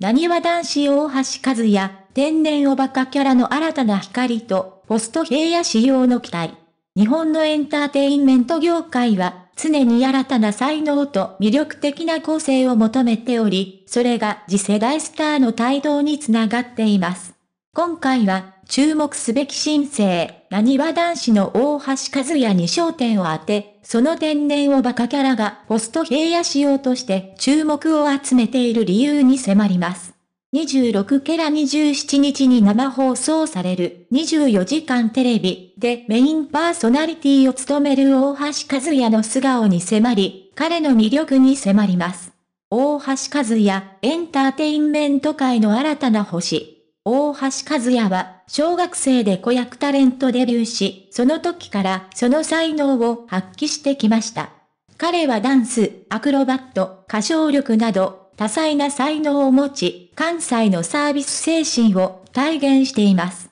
何は男子大橋和也、天然おバカキャラの新たな光と、ポスト平野仕様の期待。日本のエンターテインメント業界は、常に新たな才能と魅力的な構成を求めており、それが次世代スターの帯同につながっています。今回は、注目すべき新星、何は男子の大橋和也に焦点を当て、その天然をバカキャラがホスト平野仕様として注目を集めている理由に迫ります。26ケラ27日に生放送される24時間テレビでメインパーソナリティを務める大橋和也の素顔に迫り、彼の魅力に迫ります。大橋和也、エンターテインメント界の新たな星。大橋和也は小学生で子役タレントデビューし、その時からその才能を発揮してきました。彼はダンス、アクロバット、歌唱力など、多彩な才能を持ち、関西のサービス精神を体現しています。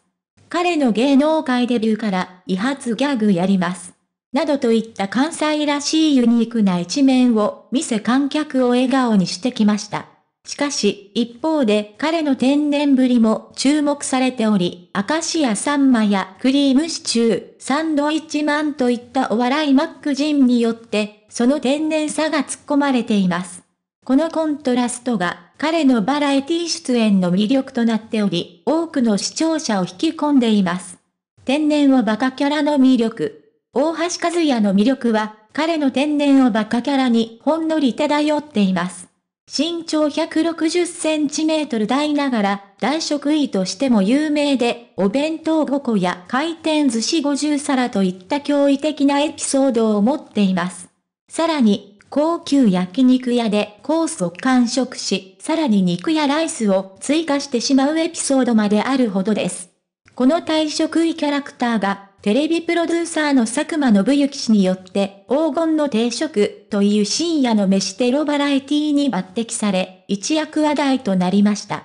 彼の芸能界デビューから、威発ギャグやります。などといった関西らしいユニークな一面を見せ観客を笑顔にしてきました。しかし、一方で彼の天然ぶりも注目されており、明石家さんまやクリームシチュー、サンドイッチマンといったお笑いマック人によって、その天然さが突っ込まれています。このコントラストが彼のバラエティ出演の魅力となっており、多くの視聴者を引き込んでいます。天然をバカキャラの魅力。大橋和也の魅力は、彼の天然をバカキャラにほんのり漂っています。身長160センチメートル台ながら、大食位としても有名で、お弁当5個や回転寿司50皿といった驚異的なエピソードを持っています。さらに、高級焼肉屋でコースを完食し、さらに肉やライスを追加してしまうエピソードまであるほどです。この退職位キャラクターがテレビプロデューサーの佐久間信之氏によって、黄金の定食という深夜の飯テロバラエティに抜擢され、一躍話題となりました。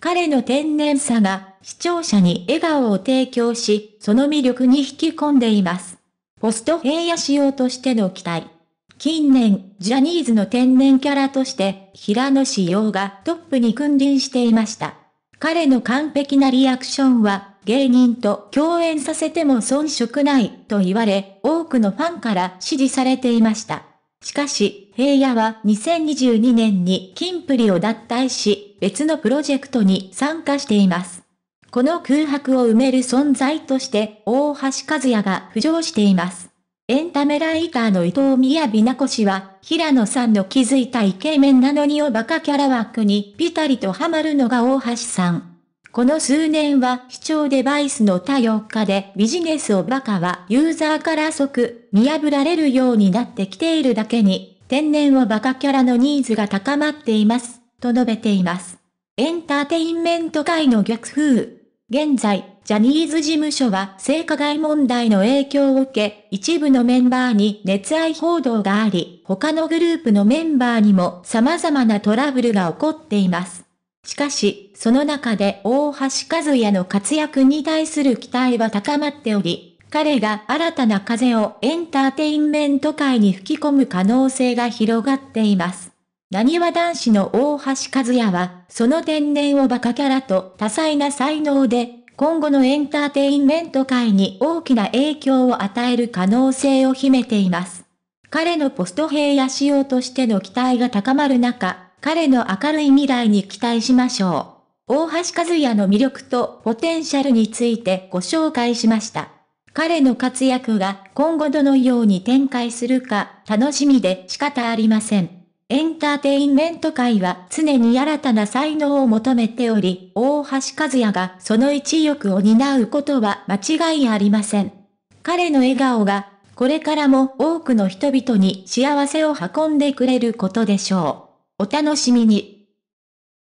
彼の天然さが、視聴者に笑顔を提供し、その魅力に引き込んでいます。ポスト平野仕様としての期待。近年、ジャニーズの天然キャラとして、平野仕様がトップに君臨していました。彼の完璧なリアクションは、芸人と共演させても遜色ないと言われ、多くのファンから支持されていました。しかし、平野は2022年に金プリを脱退し、別のプロジェクトに参加しています。この空白を埋める存在として、大橋和也が浮上しています。エンタメライターの伊藤宮美奈子氏は、平野さんの気づいたイケメンなのにおバカキャラ枠にピタリとハマるのが大橋さん。この数年は視聴デバイスの多様化でビジネスをバカはユーザーから即見破られるようになってきているだけに、天然をバカキャラのニーズが高まっています、と述べています。エンターテインメント界の逆風。現在、ジャニーズ事務所は性加害問題の影響を受け、一部のメンバーに熱愛報道があり、他のグループのメンバーにも様々なトラブルが起こっています。しかし、その中で大橋和也の活躍に対する期待は高まっており、彼が新たな風をエンターテインメント界に吹き込む可能性が広がっています。何は男子の大橋和也は、その天然をバカキャラと多彩な才能で、今後のエンターテインメント界に大きな影響を与える可能性を秘めています。彼のポスト平野仕様としての期待が高まる中、彼の明るい未来に期待しましょう。大橋和也の魅力とポテンシャルについてご紹介しました。彼の活躍が今後どのように展開するか楽しみで仕方ありません。エンターテインメント界は常に新たな才能を求めており、大橋和也がその一翼を担うことは間違いありません。彼の笑顔が、これからも多くの人々に幸せを運んでくれることでしょう。お楽しみに。